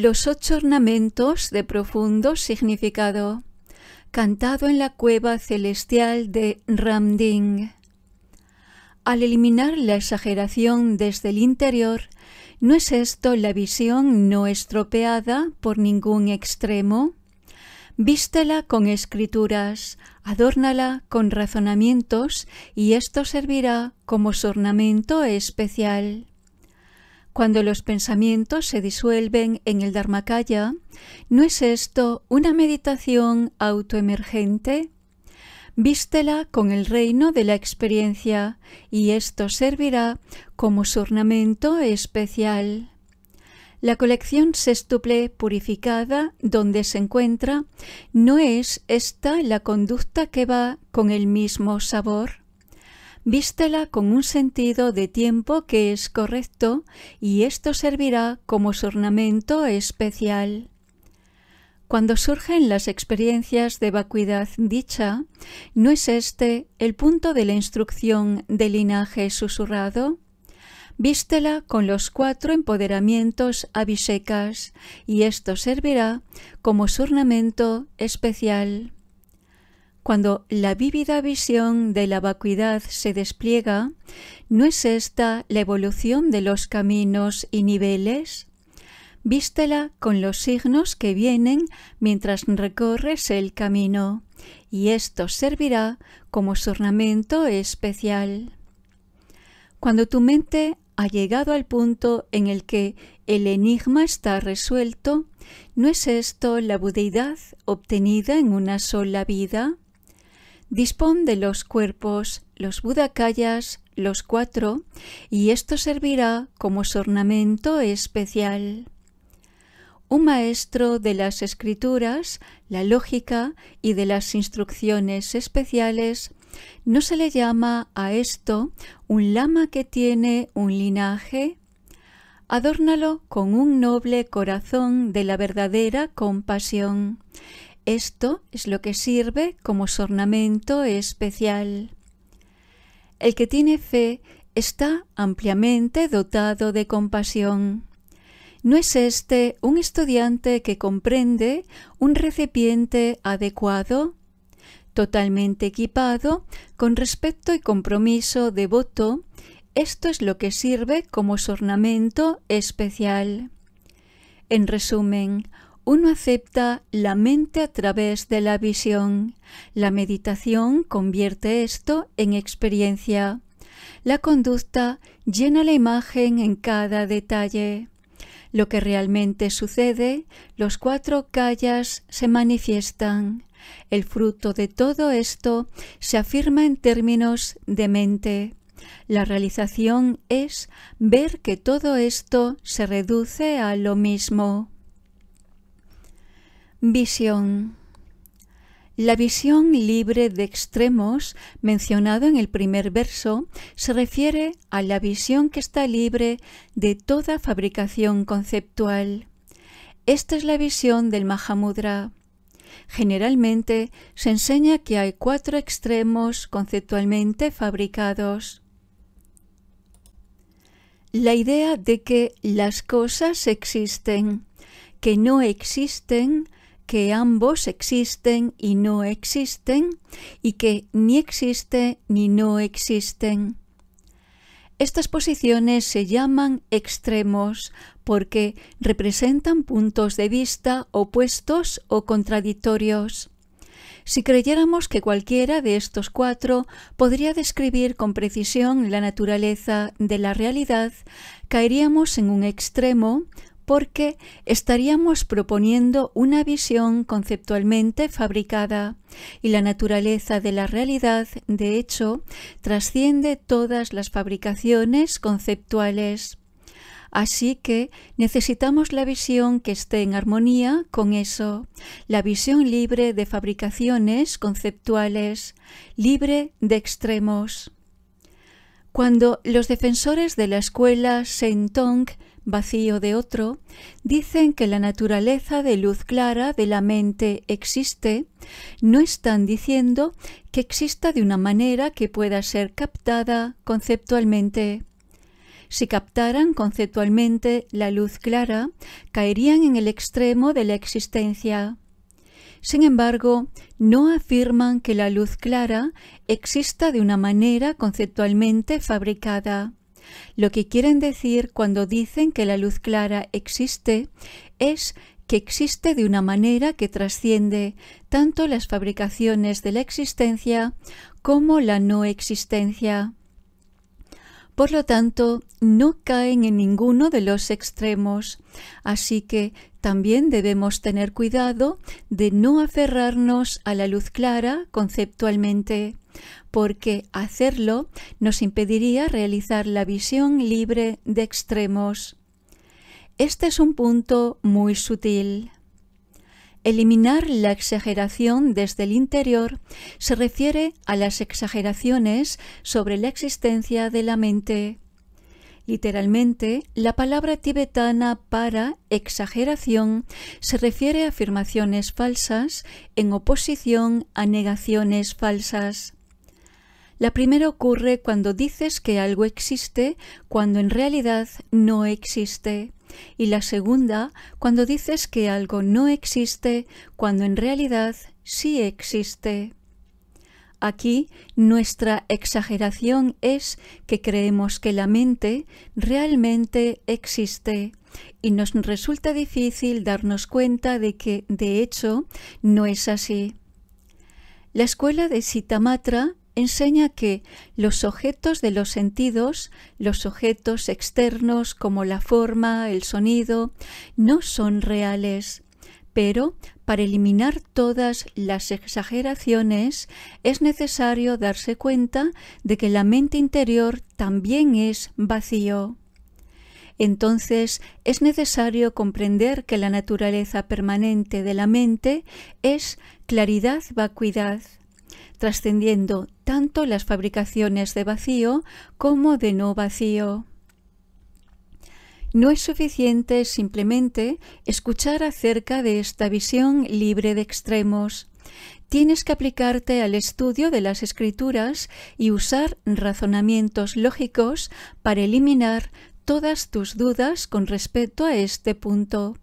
Los ocho ornamentos de profundo significado, cantado en la cueva celestial de Ramding. Al eliminar la exageración desde el interior, ¿no es esto la visión no estropeada por ningún extremo? Vístela con escrituras, adórnala con razonamientos y esto servirá como su ornamento especial. Cuando los pensamientos se disuelven en el Dharmakaya, ¿no es esto una meditación autoemergente? Vístela con el reino de la experiencia y esto servirá como su ornamento especial. La colección sextuple purificada donde se encuentra, ¿no es esta la conducta que va con el mismo sabor? Vístela con un sentido de tiempo que es correcto y esto servirá como su ornamento especial. Cuando surgen las experiencias de vacuidad dicha, ¿no es este el punto de la instrucción del linaje susurrado? Vístela con los cuatro empoderamientos abisecas y esto servirá como su ornamento especial. Cuando la vívida visión de la vacuidad se despliega, ¿no es esta la evolución de los caminos y niveles? Vístela con los signos que vienen mientras recorres el camino, y esto servirá como su ornamento especial. Cuando tu mente ha llegado al punto en el que el enigma está resuelto, ¿no es esto la budeidad obtenida en una sola vida? Dispón de los cuerpos, los budakayas, los cuatro, y esto servirá como ornamento especial. Un maestro de las escrituras, la lógica y de las instrucciones especiales, no se le llama a esto un lama que tiene un linaje. Adórnalo con un noble corazón de la verdadera compasión esto es lo que sirve como ornamento especial. El que tiene fe está ampliamente dotado de compasión. ¿No es este un estudiante que comprende un recipiente adecuado, totalmente equipado, con respeto y compromiso devoto? Esto es lo que sirve como ornamento especial. En resumen, uno acepta la mente a través de la visión. La meditación convierte esto en experiencia. La conducta llena la imagen en cada detalle. Lo que realmente sucede, los cuatro callas se manifiestan. El fruto de todo esto se afirma en términos de mente. La realización es ver que todo esto se reduce a lo mismo. Visión. La visión libre de extremos, mencionado en el primer verso, se refiere a la visión que está libre de toda fabricación conceptual. Esta es la visión del Mahamudra. Generalmente se enseña que hay cuatro extremos conceptualmente fabricados. La idea de que las cosas existen, que no existen, que ambos existen y no existen y que ni existe ni no existen. Estas posiciones se llaman extremos porque representan puntos de vista opuestos o contradictorios. Si creyéramos que cualquiera de estos cuatro podría describir con precisión la naturaleza de la realidad, caeríamos en un extremo porque estaríamos proponiendo una visión conceptualmente fabricada y la naturaleza de la realidad, de hecho, trasciende todas las fabricaciones conceptuales. Así que necesitamos la visión que esté en armonía con eso, la visión libre de fabricaciones conceptuales, libre de extremos. Cuando los defensores de la escuela Sentong vacío de otro, dicen que la naturaleza de luz clara de la mente existe, no están diciendo que exista de una manera que pueda ser captada conceptualmente. Si captaran conceptualmente la luz clara, caerían en el extremo de la existencia. Sin embargo, no afirman que la luz clara exista de una manera conceptualmente fabricada. Lo que quieren decir cuando dicen que la luz clara existe es que existe de una manera que trasciende tanto las fabricaciones de la existencia como la no existencia. Por lo tanto, no caen en ninguno de los extremos, así que también debemos tener cuidado de no aferrarnos a la luz clara conceptualmente porque hacerlo nos impediría realizar la visión libre de extremos. Este es un punto muy sutil. Eliminar la exageración desde el interior se refiere a las exageraciones sobre la existencia de la mente. Literalmente, la palabra tibetana para exageración se refiere a afirmaciones falsas en oposición a negaciones falsas. La primera ocurre cuando dices que algo existe cuando en realidad no existe y la segunda cuando dices que algo no existe cuando en realidad sí existe. Aquí nuestra exageración es que creemos que la mente realmente existe y nos resulta difícil darnos cuenta de que, de hecho, no es así. La escuela de Sitamatra enseña que los objetos de los sentidos, los objetos externos como la forma, el sonido, no son reales. Pero para eliminar todas las exageraciones es necesario darse cuenta de que la mente interior también es vacío. Entonces es necesario comprender que la naturaleza permanente de la mente es claridad-vacuidad trascendiendo tanto las fabricaciones de vacío como de no vacío. No es suficiente simplemente escuchar acerca de esta visión libre de extremos. Tienes que aplicarte al estudio de las escrituras y usar razonamientos lógicos para eliminar todas tus dudas con respecto a este punto.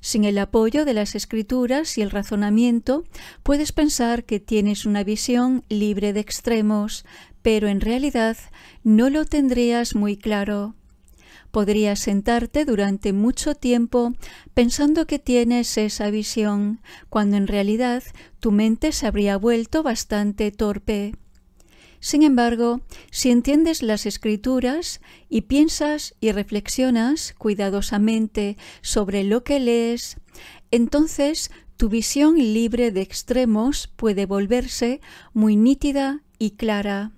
Sin el apoyo de las escrituras y el razonamiento, puedes pensar que tienes una visión libre de extremos, pero en realidad no lo tendrías muy claro. Podrías sentarte durante mucho tiempo pensando que tienes esa visión, cuando en realidad tu mente se habría vuelto bastante torpe. Sin embargo, si entiendes las escrituras y piensas y reflexionas cuidadosamente sobre lo que lees, entonces tu visión libre de extremos puede volverse muy nítida y clara.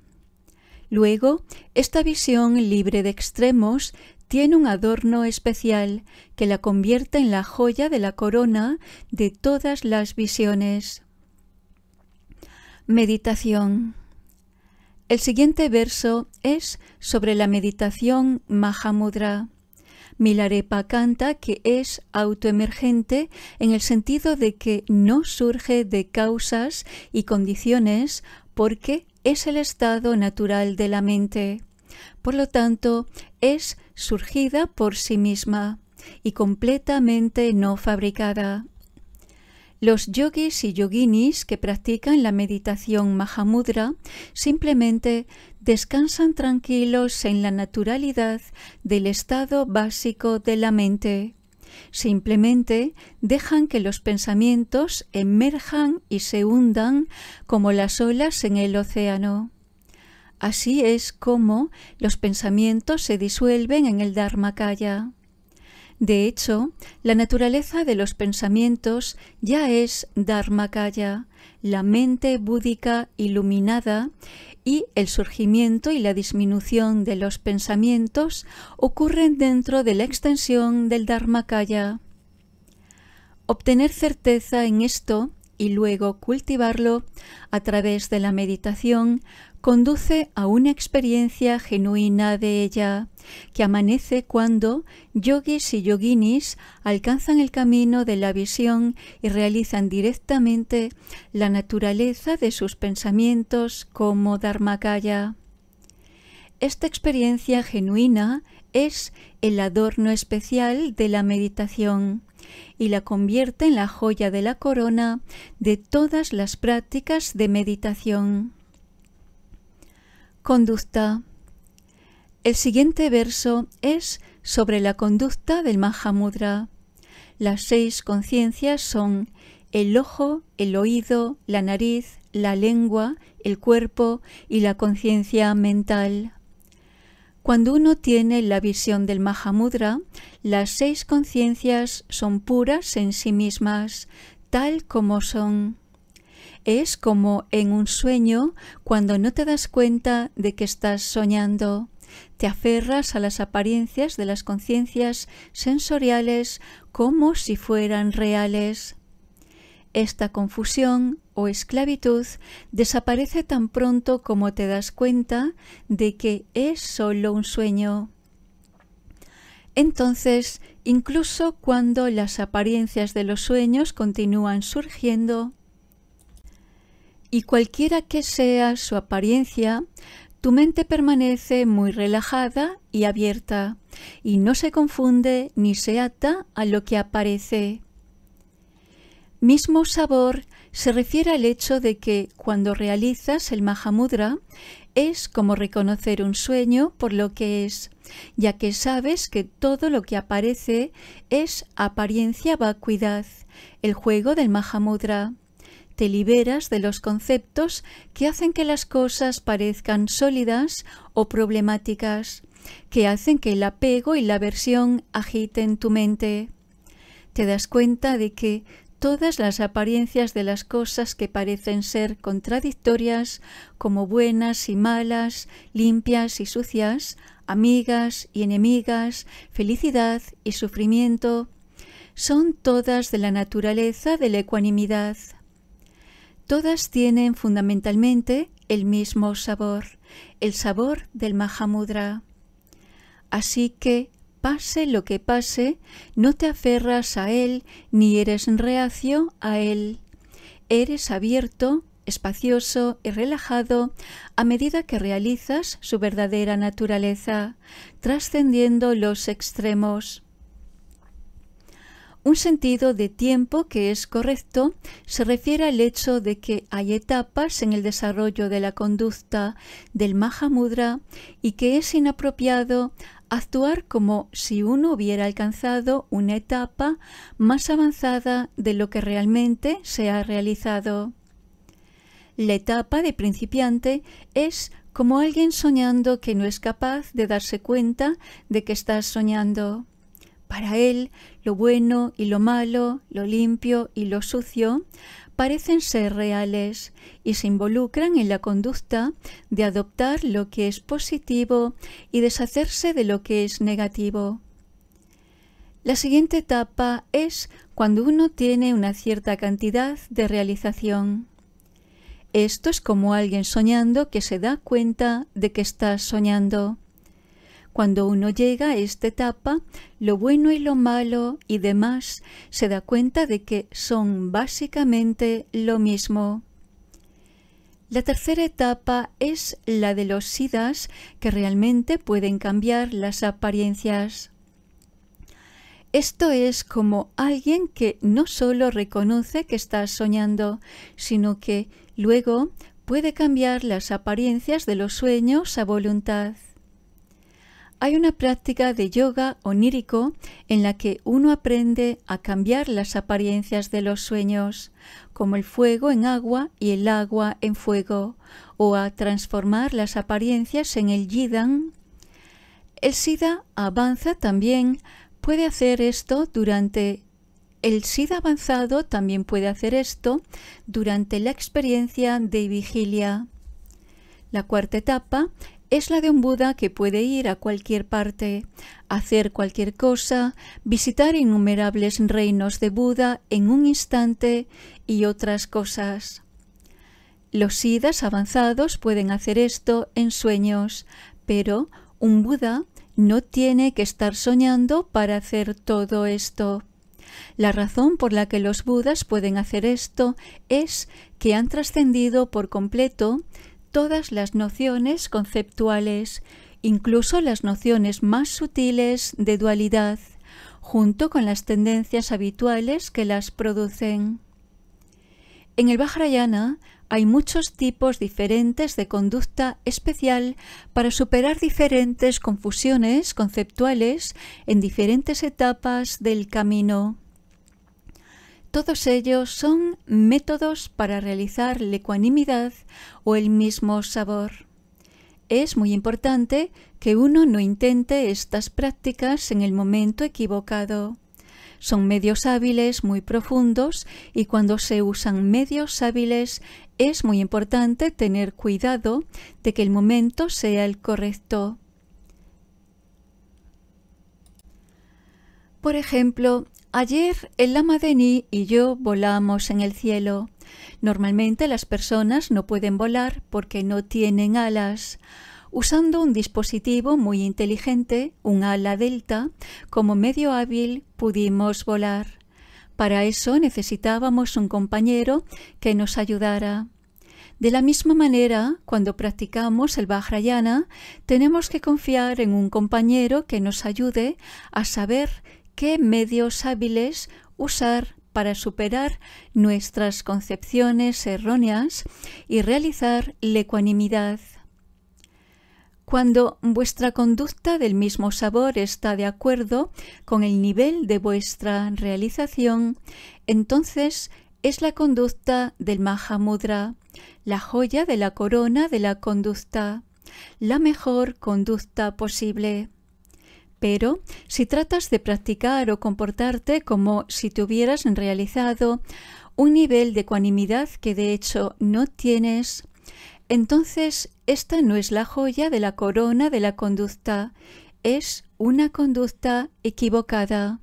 Luego, esta visión libre de extremos tiene un adorno especial que la convierte en la joya de la corona de todas las visiones. Meditación el siguiente verso es sobre la meditación Mahamudra. Milarepa canta que es autoemergente en el sentido de que no surge de causas y condiciones porque es el estado natural de la mente. Por lo tanto, es surgida por sí misma y completamente no fabricada. Los yogis y yoginis que practican la meditación Mahamudra simplemente descansan tranquilos en la naturalidad del estado básico de la mente. Simplemente dejan que los pensamientos emerjan y se hundan como las olas en el océano. Así es como los pensamientos se disuelven en el Dharmakaya. De hecho, la naturaleza de los pensamientos ya es Dharmakaya, la mente búdica iluminada, y el surgimiento y la disminución de los pensamientos ocurren dentro de la extensión del Dharmakaya. Obtener certeza en esto y luego cultivarlo a través de la meditación conduce a una experiencia genuina de ella, que amanece cuando yogis y yoginis alcanzan el camino de la visión y realizan directamente la naturaleza de sus pensamientos como Dharmakaya. Esta experiencia genuina es el adorno especial de la meditación y la convierte en la joya de la corona de todas las prácticas de meditación. Conducta. El siguiente verso es sobre la conducta del Mahamudra. Las seis conciencias son el ojo, el oído, la nariz, la lengua, el cuerpo y la conciencia mental. Cuando uno tiene la visión del Mahamudra, las seis conciencias son puras en sí mismas, tal como son. Es como en un sueño cuando no te das cuenta de que estás soñando. Te aferras a las apariencias de las conciencias sensoriales como si fueran reales. Esta confusión o esclavitud desaparece tan pronto como te das cuenta de que es solo un sueño. Entonces, incluso cuando las apariencias de los sueños continúan surgiendo, y cualquiera que sea su apariencia, tu mente permanece muy relajada y abierta, y no se confunde ni se ata a lo que aparece. Mismo sabor se refiere al hecho de que cuando realizas el Mahamudra es como reconocer un sueño por lo que es, ya que sabes que todo lo que aparece es apariencia vacuidad, el juego del Mahamudra. Te liberas de los conceptos que hacen que las cosas parezcan sólidas o problemáticas, que hacen que el apego y la aversión agiten tu mente. Te das cuenta de que todas las apariencias de las cosas que parecen ser contradictorias, como buenas y malas, limpias y sucias, amigas y enemigas, felicidad y sufrimiento, son todas de la naturaleza de la ecuanimidad. Todas tienen fundamentalmente el mismo sabor, el sabor del Mahamudra. Así que pase lo que pase, no te aferras a él ni eres reacio a él. Eres abierto, espacioso y relajado a medida que realizas su verdadera naturaleza, trascendiendo los extremos. Un sentido de tiempo que es correcto se refiere al hecho de que hay etapas en el desarrollo de la conducta del Mahamudra y que es inapropiado actuar como si uno hubiera alcanzado una etapa más avanzada de lo que realmente se ha realizado. La etapa de principiante es como alguien soñando que no es capaz de darse cuenta de que está soñando. Para él, lo bueno y lo malo, lo limpio y lo sucio, parecen ser reales y se involucran en la conducta de adoptar lo que es positivo y deshacerse de lo que es negativo. La siguiente etapa es cuando uno tiene una cierta cantidad de realización. Esto es como alguien soñando que se da cuenta de que está soñando. Cuando uno llega a esta etapa, lo bueno y lo malo y demás, se da cuenta de que son básicamente lo mismo. La tercera etapa es la de los sidas que realmente pueden cambiar las apariencias. Esto es como alguien que no solo reconoce que está soñando, sino que luego puede cambiar las apariencias de los sueños a voluntad. Hay una práctica de yoga onírico en la que uno aprende a cambiar las apariencias de los sueños, como el fuego en agua y el agua en fuego, o a transformar las apariencias en el yidan. El SIDA avanza también puede hacer esto durante el SIDA avanzado también puede hacer esto durante la experiencia de vigilia. La cuarta etapa es la de un Buda que puede ir a cualquier parte, hacer cualquier cosa, visitar innumerables reinos de Buda en un instante y otras cosas. Los idas avanzados pueden hacer esto en sueños, pero un Buda no tiene que estar soñando para hacer todo esto. La razón por la que los Budas pueden hacer esto es que han trascendido por completo todas las nociones conceptuales, incluso las nociones más sutiles de dualidad, junto con las tendencias habituales que las producen. En el Vajrayana hay muchos tipos diferentes de conducta especial para superar diferentes confusiones conceptuales en diferentes etapas del camino. Todos ellos son métodos para realizar la ecuanimidad o el mismo sabor. Es muy importante que uno no intente estas prácticas en el momento equivocado. Son medios hábiles muy profundos y cuando se usan medios hábiles es muy importante tener cuidado de que el momento sea el correcto. Por ejemplo, Ayer el lama Deni y yo volamos en el cielo. Normalmente las personas no pueden volar porque no tienen alas. Usando un dispositivo muy inteligente, un ala delta, como medio hábil pudimos volar. Para eso necesitábamos un compañero que nos ayudara. De la misma manera, cuando practicamos el Vajrayana, tenemos que confiar en un compañero que nos ayude a saber qué medios hábiles usar para superar nuestras concepciones erróneas y realizar la ecuanimidad? Cuando vuestra conducta del mismo sabor está de acuerdo con el nivel de vuestra realización, entonces es la conducta del Mahamudra, la joya de la corona de la conducta, la mejor conducta posible. Pero si tratas de practicar o comportarte como si te hubieras realizado un nivel de ecuanimidad que de hecho no tienes, entonces esta no es la joya de la corona de la conducta, es una conducta equivocada.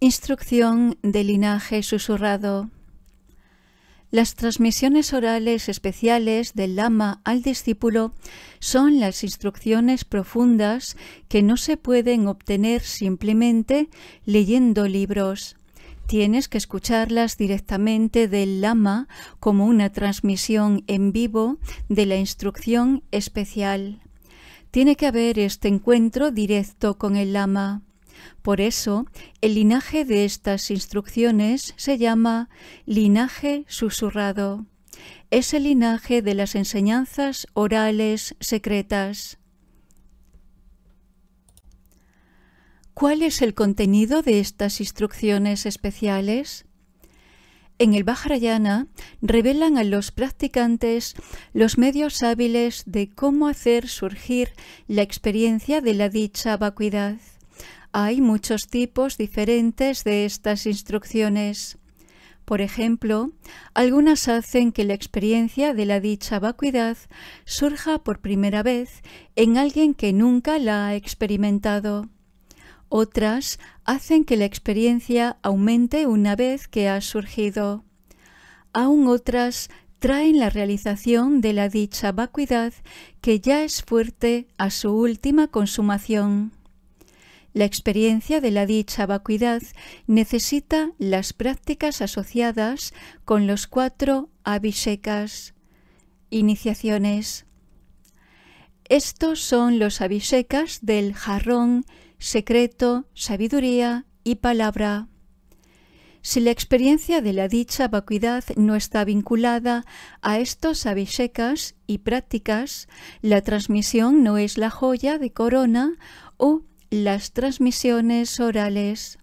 Instrucción de linaje susurrado. Las transmisiones orales especiales del lama al discípulo son las instrucciones profundas que no se pueden obtener simplemente leyendo libros. Tienes que escucharlas directamente del lama como una transmisión en vivo de la instrucción especial. Tiene que haber este encuentro directo con el lama. Por eso, el linaje de estas instrucciones se llama linaje susurrado. Es el linaje de las enseñanzas orales secretas. ¿Cuál es el contenido de estas instrucciones especiales? En el Vajrayana revelan a los practicantes los medios hábiles de cómo hacer surgir la experiencia de la dicha vacuidad. Hay muchos tipos diferentes de estas instrucciones. Por ejemplo, algunas hacen que la experiencia de la dicha vacuidad surja por primera vez en alguien que nunca la ha experimentado. Otras hacen que la experiencia aumente una vez que ha surgido. Aún otras traen la realización de la dicha vacuidad que ya es fuerte a su última consumación. La experiencia de la dicha vacuidad necesita las prácticas asociadas con los cuatro avisecas, iniciaciones. Estos son los avisecas del jarrón, secreto, sabiduría y palabra. Si la experiencia de la dicha vacuidad no está vinculada a estos avisecas y prácticas, la transmisión no es la joya de corona o las transmisiones orales.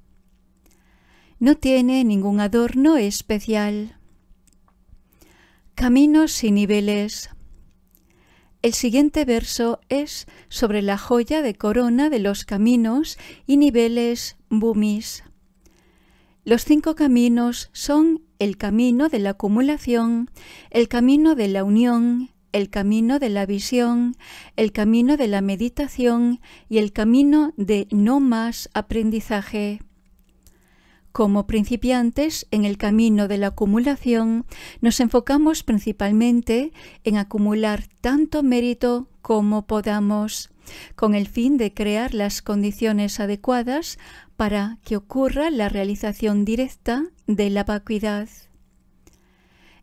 No tiene ningún adorno especial. Caminos y niveles. El siguiente verso es sobre la joya de corona de los caminos y niveles bumis. Los cinco caminos son el camino de la acumulación, el camino de la unión, el camino de la visión, el camino de la meditación y el camino de no más aprendizaje. Como principiantes en el camino de la acumulación, nos enfocamos principalmente en acumular tanto mérito como podamos, con el fin de crear las condiciones adecuadas para que ocurra la realización directa de la vacuidad.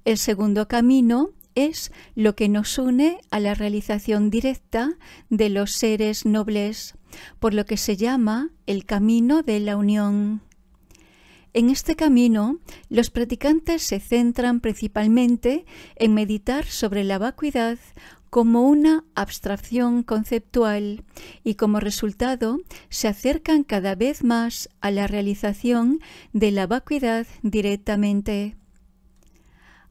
El segundo camino es lo que nos une a la realización directa de los seres nobles, por lo que se llama el camino de la unión. En este camino, los practicantes se centran principalmente en meditar sobre la vacuidad como una abstracción conceptual y como resultado se acercan cada vez más a la realización de la vacuidad directamente.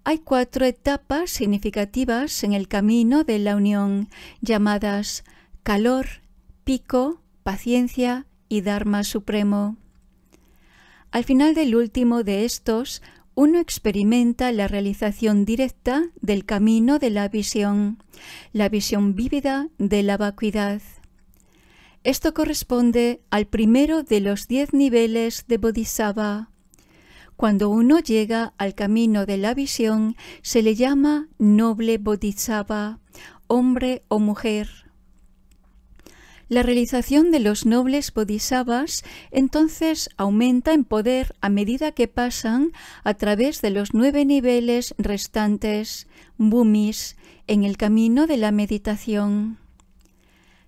Hay cuatro etapas significativas en el camino de la unión, llamadas calor, pico, paciencia y Dharma Supremo. Al final del último de estos, uno experimenta la realización directa del camino de la visión, la visión vívida de la vacuidad. Esto corresponde al primero de los diez niveles de Bodhisattva. Cuando uno llega al camino de la visión, se le llama noble bodhisattva, hombre o mujer. La realización de los nobles bodhisattvas entonces aumenta en poder a medida que pasan a través de los nueve niveles restantes, bhumis, en el camino de la meditación.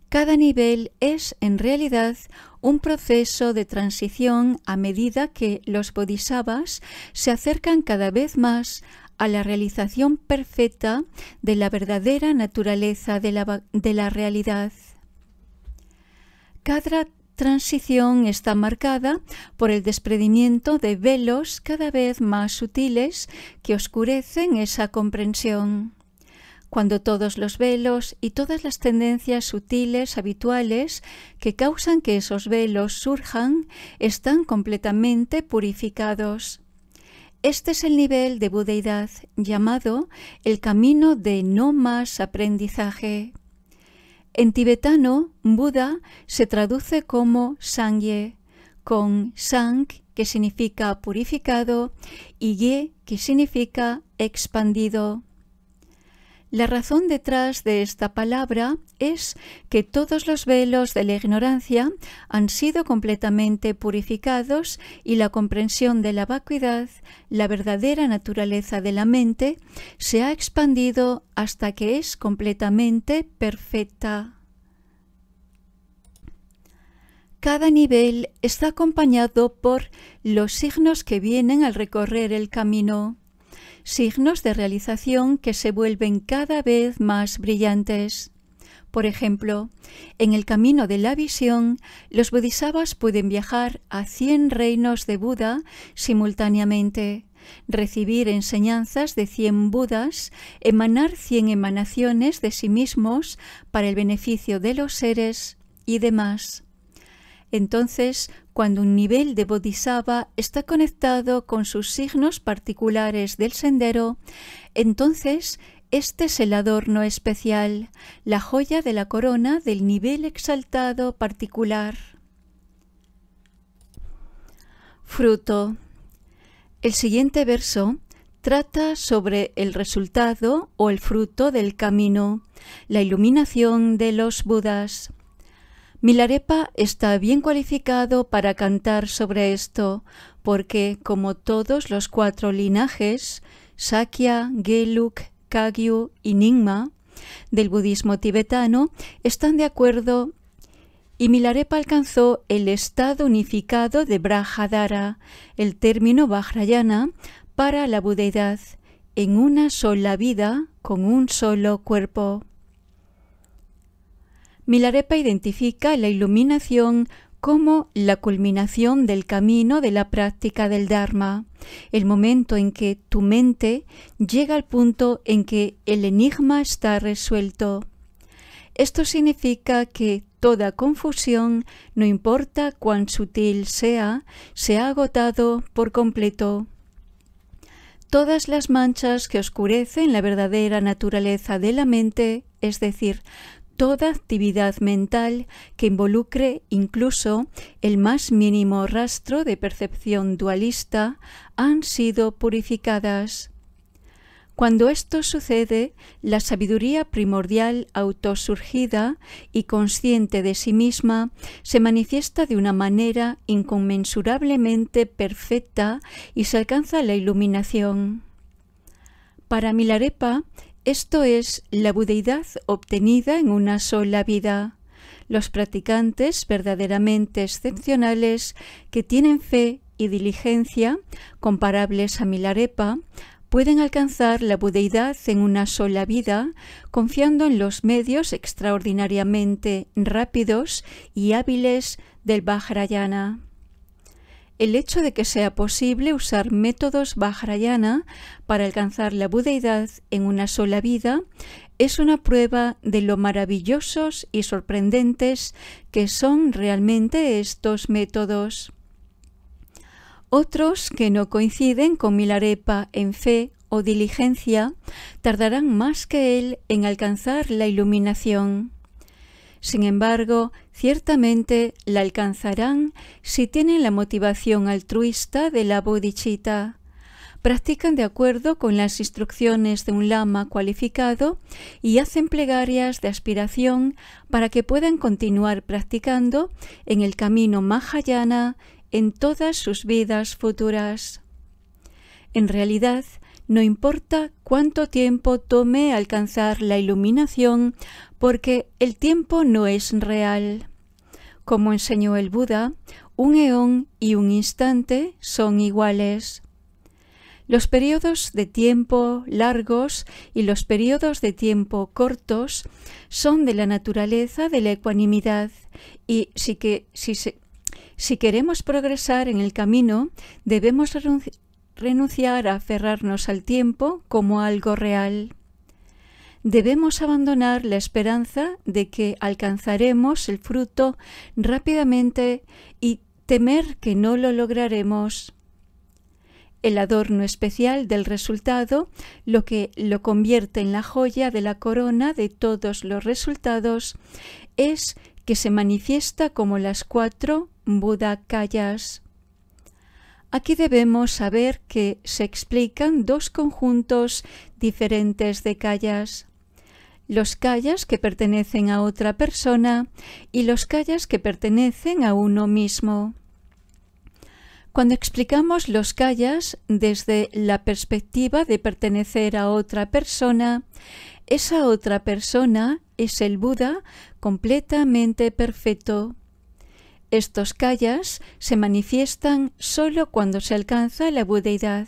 Cada nivel es en realidad un proceso de transición a medida que los bodhisattvas se acercan cada vez más a la realización perfecta de la verdadera naturaleza de la, realidad. Cada transición está marcada por el desprendimiento de velos cada vez más sutiles que oscurecen esa comprensión cuando todos los velos y todas las tendencias sutiles habituales que causan que esos velos surjan están completamente purificados. Este es el nivel de budeidad llamado el camino de no más aprendizaje. En tibetano, Buda se traduce como Sangye, con Sang que significa purificado y Ye que significa expandido. La razón detrás de esta palabra es que todos los velos de la ignorancia han sido completamente purificados y la comprensión de la vacuidad, la verdadera naturaleza de la mente, se ha expandido hasta que es completamente perfecta. Cada nivel está acompañado por los signos que vienen al recorrer el camino signos de realización que se vuelven cada vez más brillantes. Por ejemplo, en el camino de la visión, los bodhisattvas pueden viajar a 100 reinos de Buda simultáneamente, recibir enseñanzas de 100 Budas, emanar 100 emanaciones de sí mismos para el beneficio de los seres y demás. Entonces, cuando un nivel de bodhisattva está conectado con sus signos particulares del sendero, entonces este es el adorno especial, la joya de la corona del nivel exaltado particular. Fruto. El siguiente verso trata sobre el resultado o el fruto del camino, la iluminación de los Budas. Milarepa está bien cualificado para cantar sobre esto, porque, como todos los cuatro linajes, Sakya, Geluk, Kagyu y Nyingma, del budismo tibetano, están de acuerdo y Milarepa alcanzó el estado unificado de Brahadara, el término Vajrayana, para la budeidad, en una sola vida con un solo cuerpo. Milarepa identifica la iluminación como la culminación del camino de la práctica del Dharma, el momento en que tu mente llega al punto en que el enigma está resuelto. Esto significa que toda confusión, no importa cuán sutil sea, se ha agotado por completo. Todas las manchas que oscurecen la verdadera naturaleza de la mente, es decir, toda actividad mental que involucre incluso el más mínimo rastro de percepción dualista han sido purificadas. Cuando esto sucede, la sabiduría primordial autosurgida y consciente de sí misma se manifiesta de una manera inconmensurablemente perfecta y se alcanza la iluminación. Para Milarepa, esto es la budeidad obtenida en una sola vida. Los practicantes verdaderamente excepcionales que tienen fe y diligencia, comparables a Milarepa, pueden alcanzar la budeidad en una sola vida, confiando en los medios extraordinariamente rápidos y hábiles del Vajrayana el hecho de que sea posible usar métodos Vajrayana para alcanzar la budeidad en una sola vida es una prueba de lo maravillosos y sorprendentes que son realmente estos métodos. Otros que no coinciden con Milarepa en fe o diligencia tardarán más que él en alcanzar la iluminación. Sin embargo, ciertamente la alcanzarán si tienen la motivación altruista de la bodhicitta practican de acuerdo con las instrucciones de un lama cualificado y hacen plegarias de aspiración para que puedan continuar practicando en el camino Mahayana en todas sus vidas futuras. En realidad, no importa cuánto tiempo tome alcanzar la iluminación, porque el tiempo no es real. Como enseñó el Buda, un eón y un instante son iguales. Los periodos de tiempo largos y los periodos de tiempo cortos son de la naturaleza de la ecuanimidad y si, que, si, si queremos progresar en el camino debemos renunciar a aferrarnos al tiempo como algo real. Debemos abandonar la esperanza de que alcanzaremos el fruto rápidamente y temer que no lo lograremos. El adorno especial del resultado, lo que lo convierte en la joya de la corona de todos los resultados, es que se manifiesta como las cuatro Buddha Aquí debemos saber que se explican dos conjuntos diferentes de callas. Los callas que pertenecen a otra persona y los callas que pertenecen a uno mismo. Cuando explicamos los callas desde la perspectiva de pertenecer a otra persona, esa otra persona es el Buda completamente perfecto. Estos kayas se manifiestan solo cuando se alcanza la budeidad.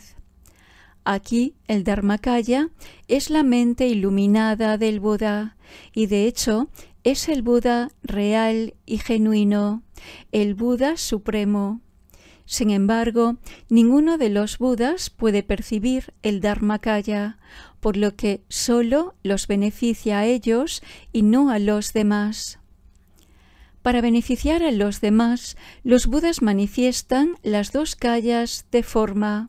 Aquí el Dharmakaya es la mente iluminada del Buda y de hecho es el Buda real y genuino, el Buda supremo. Sin embargo, ninguno de los Budas puede percibir el Dharmakaya, por lo que solo los beneficia a ellos y no a los demás. Para beneficiar a los demás, los Budas manifiestan las dos kayas de forma.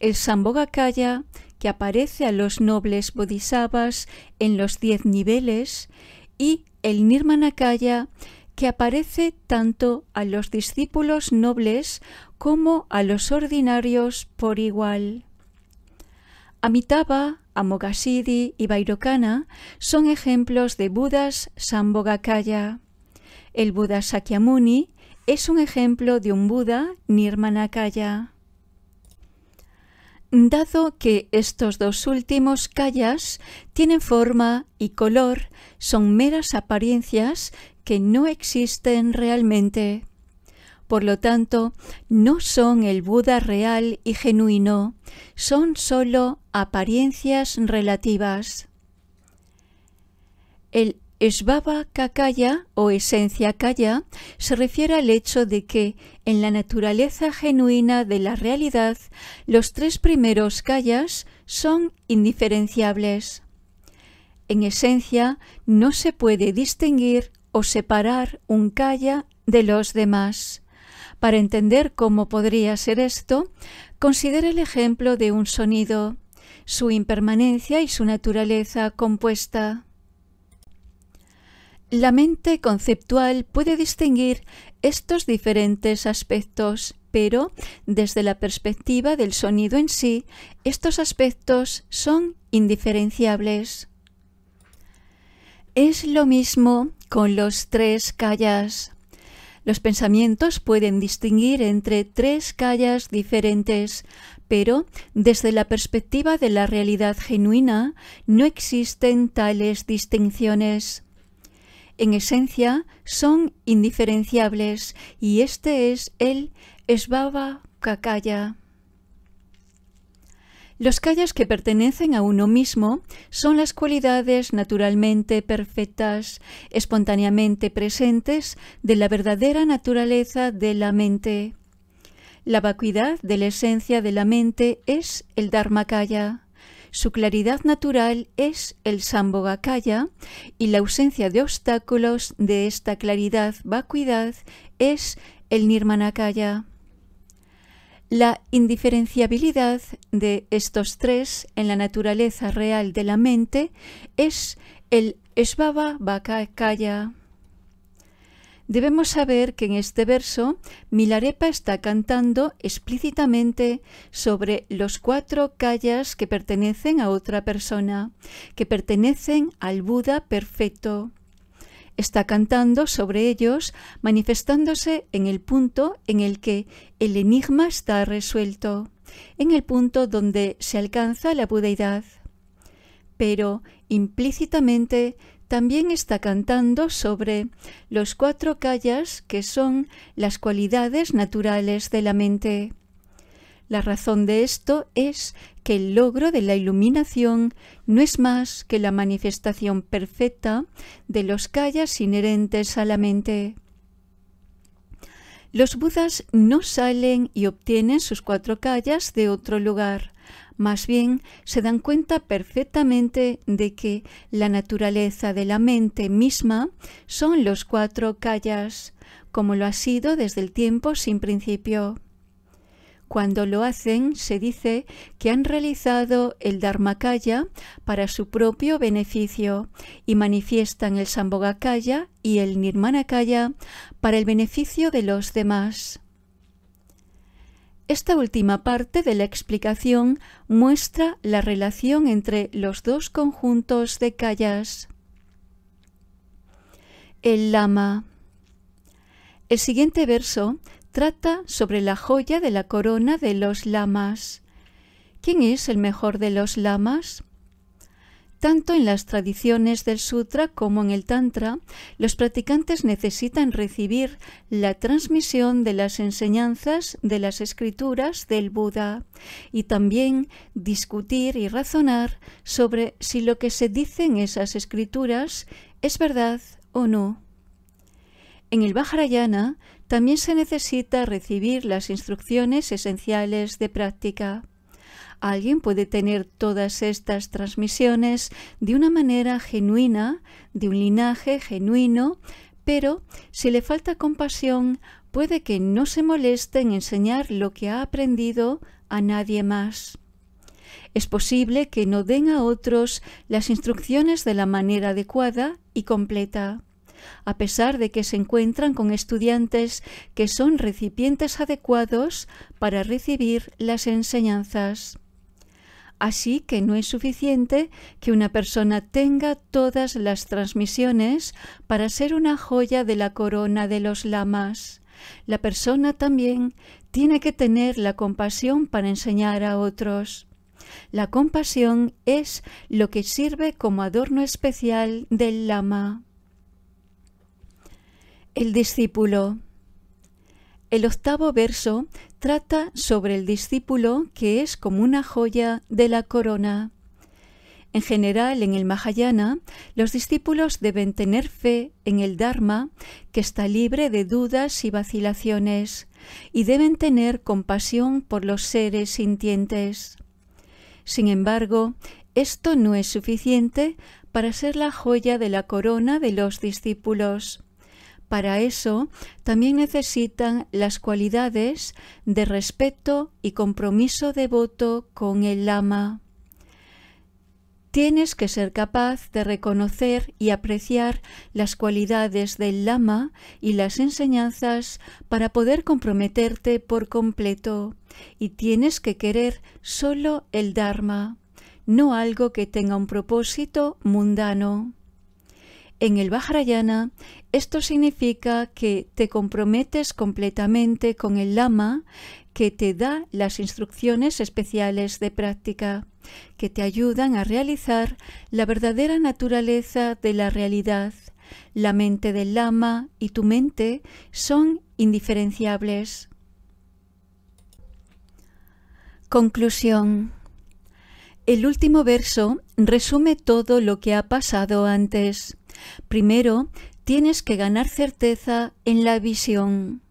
El Sambhogakaya, que aparece a los nobles bodhisattvas en los diez niveles, y el Nirmanakaya, que aparece tanto a los discípulos nobles como a los ordinarios por igual. Amitabha, Amoghasiddhi y Vairocana son ejemplos de Budas Sambhogakaya. El Buda Sakyamuni es un ejemplo de un Buda Nirmanakaya. Dado que estos dos últimos kayas tienen forma y color, son meras apariencias que no existen realmente. Por lo tanto, no son el Buda real y genuino, son sólo apariencias relativas. El Esbaba, Kakaya o esencia Kaya se refiere al hecho de que, en la naturaleza genuina de la realidad, los tres primeros Kayas son indiferenciables. En esencia, no se puede distinguir o separar un Kaya de los demás. Para entender cómo podría ser esto, considera el ejemplo de un sonido, su impermanencia y su naturaleza compuesta. La mente conceptual puede distinguir estos diferentes aspectos, pero desde la perspectiva del sonido en sí, estos aspectos son indiferenciables. Es lo mismo con los tres callas. Los pensamientos pueden distinguir entre tres callas diferentes, pero desde la perspectiva de la realidad genuina no existen tales distinciones en esencia son indiferenciables y este es el Svava Kakaya. Los Kayas que pertenecen a uno mismo son las cualidades naturalmente perfectas, espontáneamente presentes de la verdadera naturaleza de la mente. La vacuidad de la esencia de la mente es el Dharmakaya. Su claridad natural es el Sambhogakaya y la ausencia de obstáculos de esta claridad vacuidad es el Nirmanakaya. La indiferenciabilidad de estos tres en la naturaleza real de la mente es el Svava Debemos saber que en este verso Milarepa está cantando explícitamente sobre los cuatro kayas que pertenecen a otra persona, que pertenecen al Buda perfecto. Está cantando sobre ellos, manifestándose en el punto en el que el enigma está resuelto, en el punto donde se alcanza la budeidad. Pero implícitamente también está cantando sobre los cuatro callas que son las cualidades naturales de la mente. La razón de esto es que el logro de la iluminación no es más que la manifestación perfecta de los callas inherentes a la mente. Los budas no salen y obtienen sus cuatro callas de otro lugar. Más bien, se dan cuenta perfectamente de que la naturaleza de la mente misma son los cuatro kayas, como lo ha sido desde el tiempo sin principio. Cuando lo hacen, se dice que han realizado el Dharmakaya para su propio beneficio y manifiestan el Sambhogakaya y el Nirmanakaya para el beneficio de los demás. Esta última parte de la explicación muestra la relación entre los dos conjuntos de callas. El lama. El siguiente verso trata sobre la joya de la corona de los lamas. ¿Quién es el mejor de los lamas? Tanto en las tradiciones del Sutra como en el Tantra, los practicantes necesitan recibir la transmisión de las enseñanzas de las escrituras del Buda y también discutir y razonar sobre si lo que se dice en esas escrituras es verdad o no. En el Vajrayana también se necesita recibir las instrucciones esenciales de práctica. Alguien puede tener todas estas transmisiones de una manera genuina, de un linaje genuino, pero si le falta compasión, puede que no se moleste en enseñar lo que ha aprendido a nadie más. Es posible que no den a otros las instrucciones de la manera adecuada y completa, a pesar de que se encuentran con estudiantes que son recipientes adecuados para recibir las enseñanzas. Así que no es suficiente que una persona tenga todas las transmisiones para ser una joya de la corona de los lamas. La persona también tiene que tener la compasión para enseñar a otros. La compasión es lo que sirve como adorno especial del lama. El discípulo el octavo verso trata sobre el discípulo que es como una joya de la corona. En general, en el Mahayana, los discípulos deben tener fe en el Dharma, que está libre de dudas y vacilaciones, y deben tener compasión por los seres sintientes. Sin embargo, esto no es suficiente para ser la joya de la corona de los discípulos para eso también necesitan las cualidades de respeto y compromiso devoto con el lama. Tienes que ser capaz de reconocer y apreciar las cualidades del lama y las enseñanzas para poder comprometerte por completo y tienes que querer solo el Dharma, no algo que tenga un propósito mundano. En el Vajrayana, esto significa que te comprometes completamente con el lama que te da las instrucciones especiales de práctica, que te ayudan a realizar la verdadera naturaleza de la realidad. La mente del lama y tu mente son indiferenciables. Conclusión. El último verso resume todo lo que ha pasado antes. Primero, tienes que ganar certeza en la visión.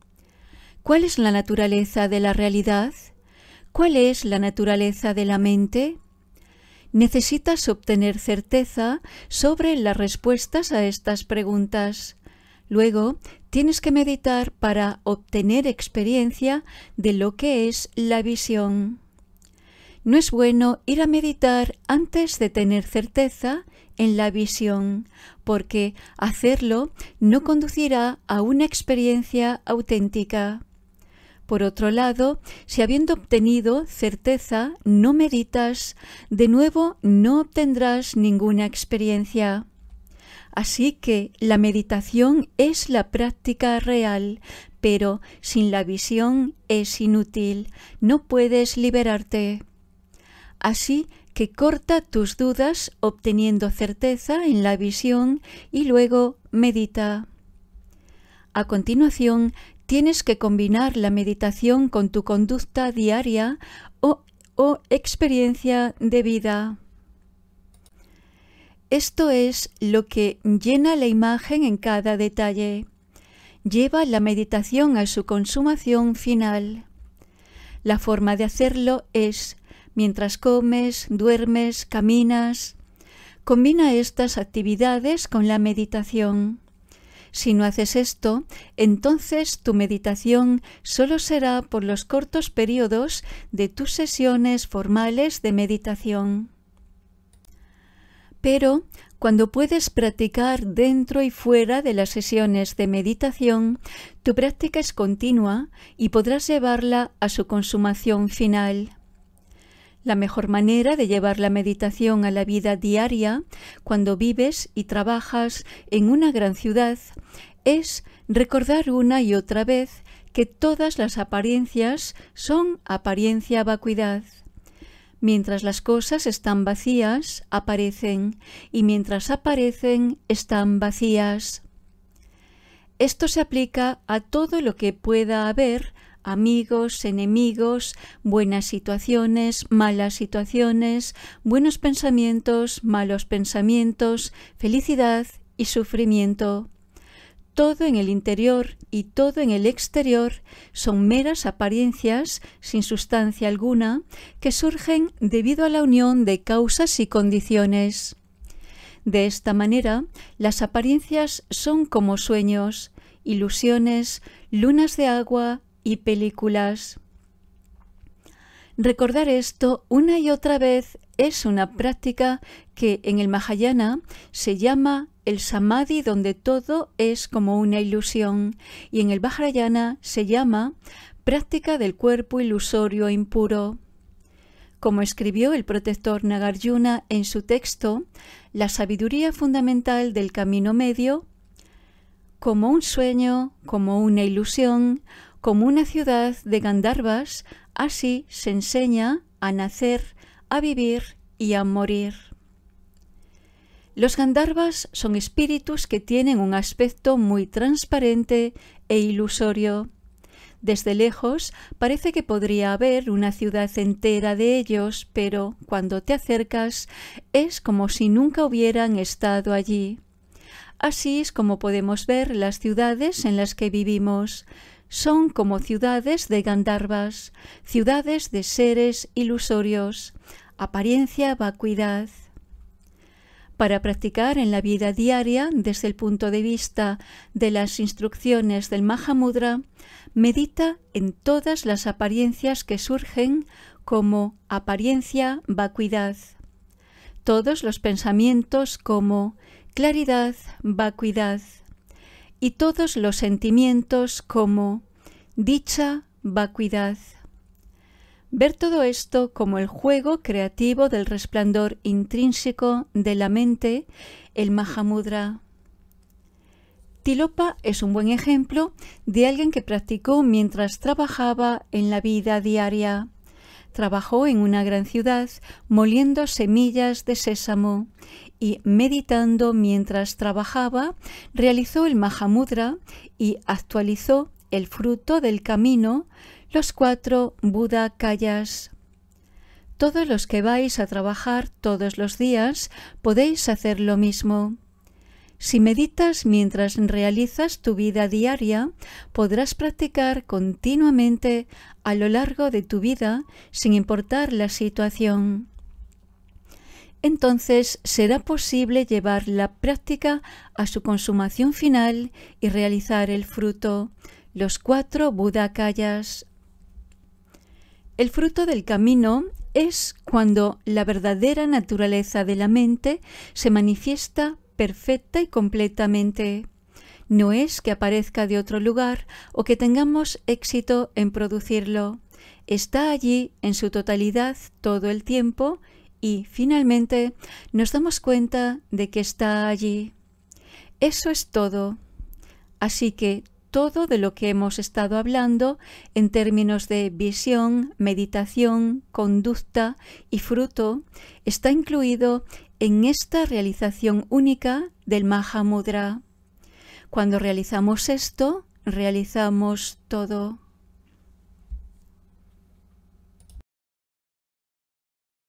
¿Cuál es la naturaleza de la realidad? ¿Cuál es la naturaleza de la mente? Necesitas obtener certeza sobre las respuestas a estas preguntas. Luego, tienes que meditar para obtener experiencia de lo que es la visión. No es bueno ir a meditar antes de tener certeza en la visión, porque hacerlo no conducirá a una experiencia auténtica. Por otro lado, si habiendo obtenido certeza no meditas, de nuevo no obtendrás ninguna experiencia. Así que la meditación es la práctica real, pero sin la visión es inútil, no puedes liberarte. Así que corta tus dudas obteniendo certeza en la visión y luego medita. A continuación, tienes que combinar la meditación con tu conducta diaria o, o experiencia de vida. Esto es lo que llena la imagen en cada detalle. Lleva la meditación a su consumación final. La forma de hacerlo es mientras comes, duermes, caminas. Combina estas actividades con la meditación. Si no haces esto, entonces tu meditación solo será por los cortos periodos de tus sesiones formales de meditación. Pero cuando puedes practicar dentro y fuera de las sesiones de meditación, tu práctica es continua y podrás llevarla a su consumación final. La mejor manera de llevar la meditación a la vida diaria cuando vives y trabajas en una gran ciudad es recordar una y otra vez que todas las apariencias son apariencia vacuidad. Mientras las cosas están vacías, aparecen, y mientras aparecen, están vacías. Esto se aplica a todo lo que pueda haber amigos, enemigos, buenas situaciones, malas situaciones, buenos pensamientos, malos pensamientos, felicidad y sufrimiento. Todo en el interior y todo en el exterior son meras apariencias sin sustancia alguna que surgen debido a la unión de causas y condiciones. De esta manera, las apariencias son como sueños, ilusiones, lunas de agua, y películas. Recordar esto una y otra vez es una práctica que en el Mahayana se llama el samadhi donde todo es como una ilusión y en el Vajrayana se llama práctica del cuerpo ilusorio e impuro. Como escribió el protector Nagarjuna en su texto, la sabiduría fundamental del camino medio, como un sueño, como una ilusión, como una ciudad de Gandharvas, así se enseña a nacer, a vivir y a morir. Los Gandharvas son espíritus que tienen un aspecto muy transparente e ilusorio. Desde lejos parece que podría haber una ciudad entera de ellos, pero cuando te acercas es como si nunca hubieran estado allí. Así es como podemos ver las ciudades en las que vivimos son como ciudades de Gandharvas, ciudades de seres ilusorios, apariencia vacuidad. Para practicar en la vida diaria desde el punto de vista de las instrucciones del Mahamudra, medita en todas las apariencias que surgen como apariencia vacuidad. Todos los pensamientos como claridad, vacuidad y todos los sentimientos como dicha, vacuidad. Ver todo esto como el juego creativo del resplandor intrínseco de la mente, el Mahamudra. Tilopa es un buen ejemplo de alguien que practicó mientras trabajaba en la vida diaria. Trabajó en una gran ciudad moliendo semillas de sésamo y meditando mientras trabajaba, realizó el Mahamudra y actualizó el fruto del camino, los cuatro Buda Kayas. Todos los que vais a trabajar todos los días podéis hacer lo mismo. Si meditas mientras realizas tu vida diaria, podrás practicar continuamente a lo largo de tu vida sin importar la situación entonces será posible llevar la práctica a su consumación final y realizar el fruto, los cuatro Budakayas. El fruto del camino es cuando la verdadera naturaleza de la mente se manifiesta perfecta y completamente. No es que aparezca de otro lugar o que tengamos éxito en producirlo. Está allí en su totalidad todo el tiempo y finalmente nos damos cuenta de que está allí. Eso es todo. Así que todo de lo que hemos estado hablando en términos de visión, meditación, conducta y fruto está incluido en esta realización única del Mahamudra. Cuando realizamos esto, realizamos todo.